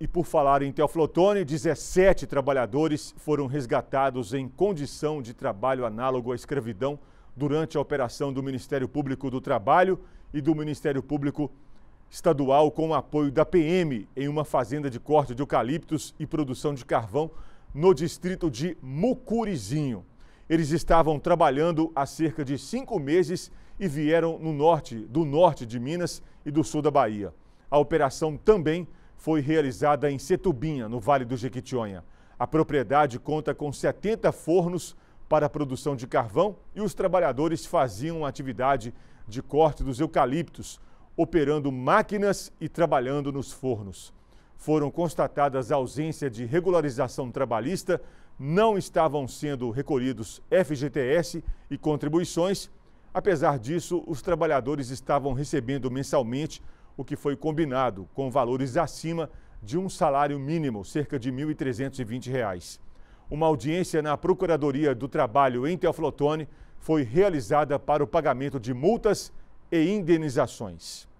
E por falar em Teoflotone, 17 trabalhadores foram resgatados em condição de trabalho análogo à escravidão durante a operação do Ministério Público do Trabalho e do Ministério Público Estadual com o apoio da PM em uma fazenda de corte de eucaliptos e produção de carvão no distrito de Mucurizinho. Eles estavam trabalhando há cerca de cinco meses e vieram no norte, do norte de Minas e do sul da Bahia. A operação também foi realizada em Setubinha, no Vale do Jequitinhonha. A propriedade conta com 70 fornos para a produção de carvão e os trabalhadores faziam a atividade de corte dos eucaliptos, operando máquinas e trabalhando nos fornos. Foram constatadas a ausência de regularização trabalhista, não estavam sendo recolhidos FGTS e contribuições. Apesar disso, os trabalhadores estavam recebendo mensalmente o que foi combinado, com valores acima de um salário mínimo, cerca de R$ 1.320. Uma audiência na Procuradoria do Trabalho em Teoflotone foi realizada para o pagamento de multas e indenizações.